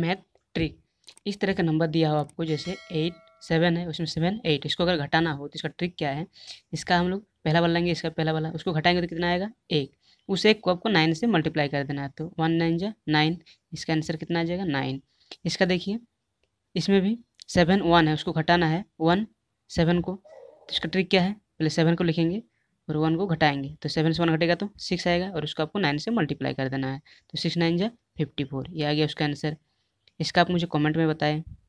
math trick इस तरह का नंबर दिया हो आपको जैसे एट सेवन है उसमें सेवन एट इसको अगर घटाना हो तो इसका ट्रिक क्या है इसका हम लोग पहला वाला लेंगे इसका पहला वाला उसको घटाएंगे तो कितना आएगा एक उस एक को आपको नाइन से मल्टीप्लाई कर देना है तो वन नाइन जा नाइन इसका आंसर कितना आ जाएगा नाइन इसका देखिए इसमें भी सेवन वन है उसको घटाना है वन सेवन को तो इसका ट्रिक क्या है पहले सेवन को लिखेंगे और वन को घटाएंगे तो सेवन से वन घटेगा तो सिक्स आएगा और उसको आपको नाइन से मल्टीप्लाई कर देना है तो सिक्स नाइन जा फिफ्टी फोर ये आ गया उसका आंसर इसका आप मुझे कमेंट में बताएं